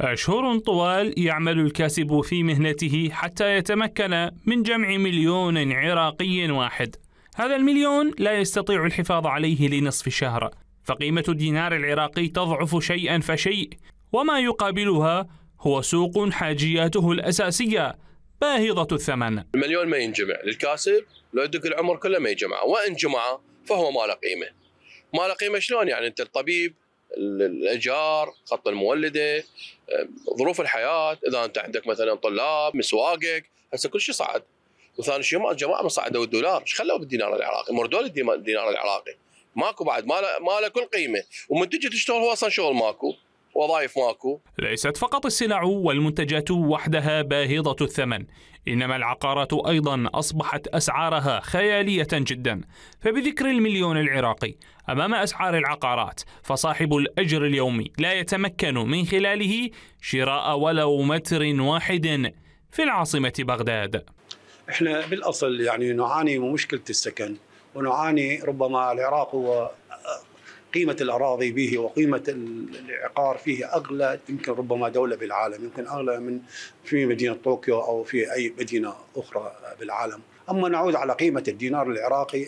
أشهر طوال يعمل الكاسب في مهنته حتى يتمكن من جمع مليون عراقي واحد هذا المليون لا يستطيع الحفاظ عليه لنصف شهر فقيمة الدينار العراقي تضعف شيئا فشيء وما يقابلها هو سوق حاجياته الأساسية باهظة الثمن المليون ما ينجمع للكاسب لو يدك العمر كله ما يجمعه وإن جمعه فهو ما له قيمة ما له قيمة شلون يعني أنت الطبيب الايجار، خط المولده، آه، ظروف الحياه، اذا انت عندك مثلا طلاب، مسواقك، هسه كل شيء صعد. وثاني شيء الجماعه ما صعدوا الدولار، ايش خلوا بالدينار العراقي؟ مردوا الدينار العراقي. ماكو بعد ما له ما له كل قيمه، ومن تجي تشتغل هو اصلا شغل ماكو. وظائف ماكو ليست فقط السلع والمنتجات وحدها باهظة الثمن إنما العقارات أيضا أصبحت أسعارها خيالية جدا فبذكر المليون العراقي أمام أسعار العقارات فصاحب الأجر اليومي لا يتمكن من خلاله شراء ولو متر واحد في العاصمة بغداد احنا بالأصل يعني نعاني من مشكلة السكن ونعاني ربما العراق هو قيمة الأراضي به وقيمة العقار فيه أغلى يمكن ربما دولة بالعالم يمكن أغلى من في مدينة طوكيو أو في أي مدينة أخرى بالعالم أما نعود على قيمة الدينار العراقي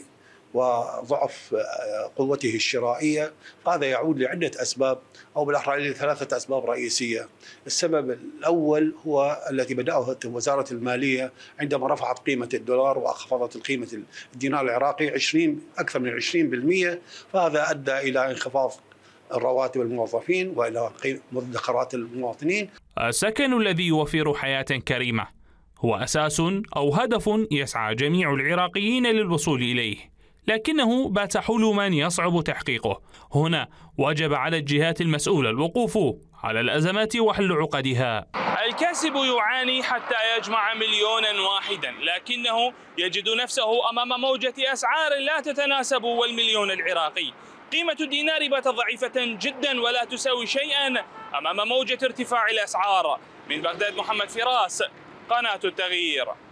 وضعف آه، قوته الشرائية هذا يعود لعدة أسباب أو بالأحرى لثلاثة أسباب رئيسية السبب الأول هو التي بدأه وزارة المالية عندما رفعت قيمة الدولار وخفضت قيمة الدينار العراقي 20 أكثر من 20% فهذا أدى إلى انخفاض رواتب الموظفين والى مدخرات المواطنين. السكن الذي يوفر حياه كريمه هو اساس او هدف يسعى جميع العراقيين للوصول اليه. لكنه بات حلما يصعب تحقيقه هنا وجب على الجهات المسؤولة الوقوف على الأزمات وحل عقدها الكاسب يعاني حتى يجمع مليونا واحدا لكنه يجد نفسه أمام موجة أسعار لا تتناسب والمليون العراقي قيمة الدينار بات ضعيفة جدا ولا تساوي شيئا أمام موجة ارتفاع الأسعار من بغداد محمد فراس قناة التغيير